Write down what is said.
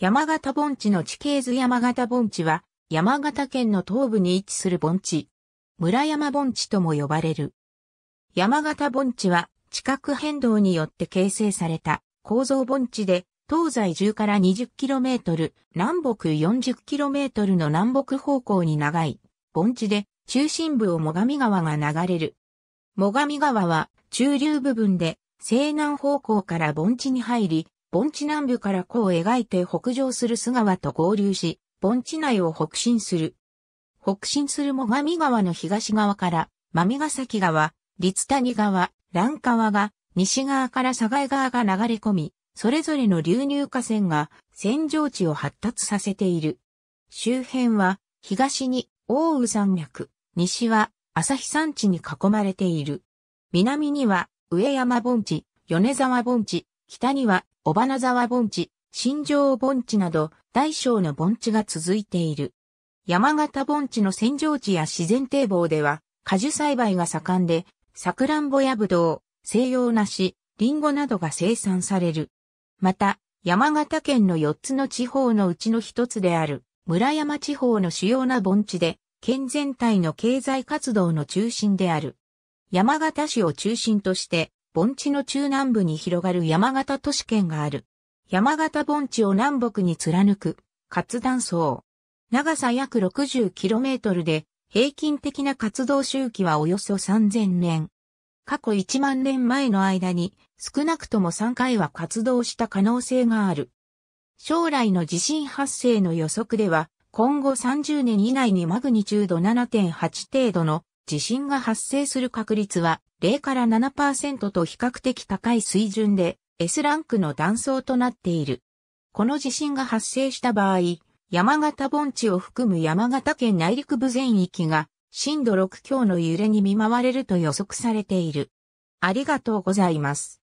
山形盆地の地形図山形盆地は、山形県の東部に位置する盆地。村山盆地とも呼ばれる。山形盆地は、地殻変動によって形成された構造盆地で、東西10から 20km、南北 40km の南北方向に長い盆地で、中心部を最上川が流れる。最上川は中流部分で西南方向から盆地に入り、盆地南部から弧を描いて北上する須川と合流し、盆地内を北進する。北進する最上川の東側から、美ヶ崎川、立谷川、蘭川が、西側から境川が流れ込み、それぞれの流入河川が、扇状地を発達させている。周辺は、東に大宇山脈、西は日山地に囲まれている。南には、上山盆地、米沢盆地、北には尾花沢盆地、新城盆地など、大小の盆地が続いている。山形盆地の扇状地や自然堤防では、果樹栽培が盛んで、サクランボやブドウ、西洋梨、リンゴなどが生産される。また、山形県の4つの地方のうちの一つである、村山地方の主要な盆地で、県全体の経済活動の中心である。山形市を中心として、盆地の中南部に広がる山形都市圏がある。山形盆地を南北に貫く活断層。長さ約 60km で平均的な活動周期はおよそ3000年。過去1万年前の間に少なくとも3回は活動した可能性がある。将来の地震発生の予測では今後30年以内にマグニチュード7.8程度の地震が発生する確率は0から7%と比較的高い水準で S ランクの断層となっている。この地震が発生した場合、山形盆地を含む山形県内陸部全域が震度6強の揺れに見舞われると予測されている。ありがとうございます。